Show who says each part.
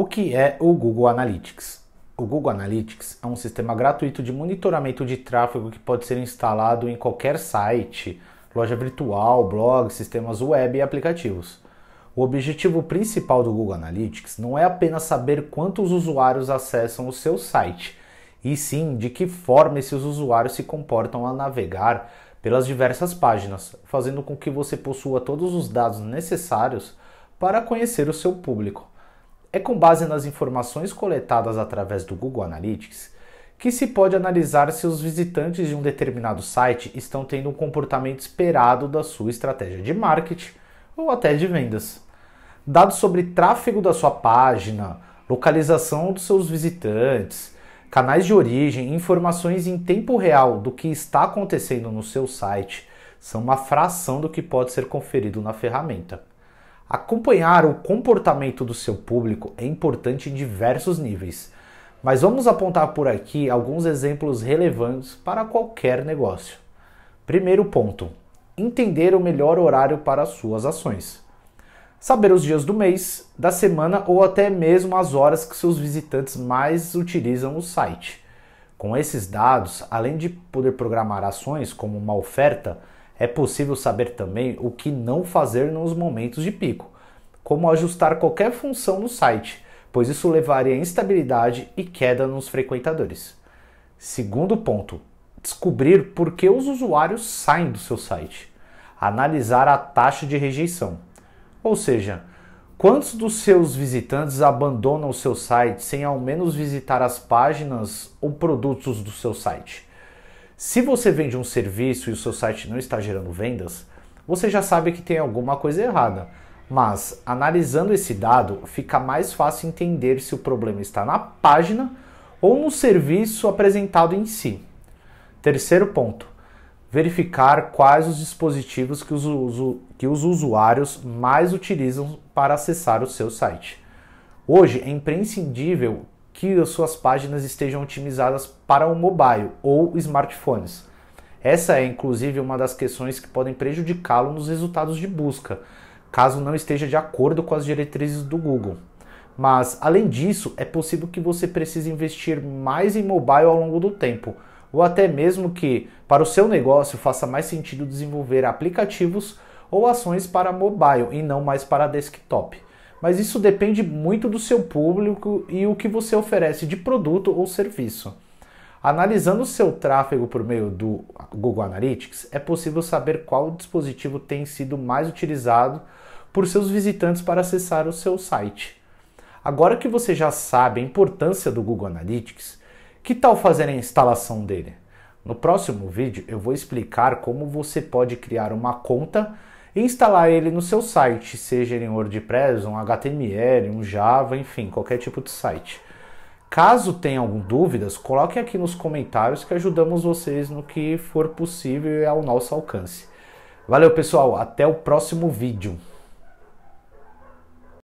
Speaker 1: O que é o Google Analytics? O Google Analytics é um sistema gratuito de monitoramento de tráfego que pode ser instalado em qualquer site, loja virtual, blog, sistemas web e aplicativos. O objetivo principal do Google Analytics não é apenas saber quantos usuários acessam o seu site, e sim de que forma esses usuários se comportam ao navegar pelas diversas páginas, fazendo com que você possua todos os dados necessários para conhecer o seu público. É com base nas informações coletadas através do Google Analytics que se pode analisar se os visitantes de um determinado site estão tendo um comportamento esperado da sua estratégia de marketing ou até de vendas. Dados sobre tráfego da sua página, localização dos seus visitantes, canais de origem, informações em tempo real do que está acontecendo no seu site são uma fração do que pode ser conferido na ferramenta. Acompanhar o comportamento do seu público é importante em diversos níveis, mas vamos apontar por aqui alguns exemplos relevantes para qualquer negócio. Primeiro ponto: entender o melhor horário para suas ações. Saber os dias do mês, da semana ou até mesmo as horas que seus visitantes mais utilizam o site. Com esses dados, além de poder programar ações como uma oferta, é possível saber também o que não fazer nos momentos de pico, como ajustar qualquer função no site, pois isso levaria a instabilidade e queda nos frequentadores. Segundo ponto, descobrir por que os usuários saem do seu site. Analisar a taxa de rejeição. Ou seja, quantos dos seus visitantes abandonam o seu site sem ao menos visitar as páginas ou produtos do seu site? Se você vende um serviço e o seu site não está gerando vendas, você já sabe que tem alguma coisa errada. Mas analisando esse dado, fica mais fácil entender se o problema está na página ou no serviço apresentado em si. Terceiro ponto: verificar quais os dispositivos que os, que os usuários mais utilizam para acessar o seu site. Hoje é imprescindível que as suas páginas estejam otimizadas para o mobile ou smartphones. Essa é inclusive uma das questões que podem prejudicá-lo nos resultados de busca, caso não esteja de acordo com as diretrizes do Google. Mas, além disso, é possível que você precise investir mais em mobile ao longo do tempo, ou até mesmo que, para o seu negócio, faça mais sentido desenvolver aplicativos ou ações para mobile e não mais para desktop. Mas isso depende muito do seu público e o que você oferece de produto ou serviço. Analisando o seu tráfego por meio do Google Analytics, é possível saber qual dispositivo tem sido mais utilizado por seus visitantes para acessar o seu site. Agora que você já sabe a importância do Google Analytics, que tal fazer a instalação dele? No próximo vídeo eu vou explicar como você pode criar uma conta e instalar ele no seu site, seja ele em WordPress, um HTML, um Java, enfim, qualquer tipo de site. Caso tenham alguma dúvidas, coloquem aqui nos comentários que ajudamos vocês no que for possível e ao nosso alcance. Valeu, pessoal, até o próximo vídeo.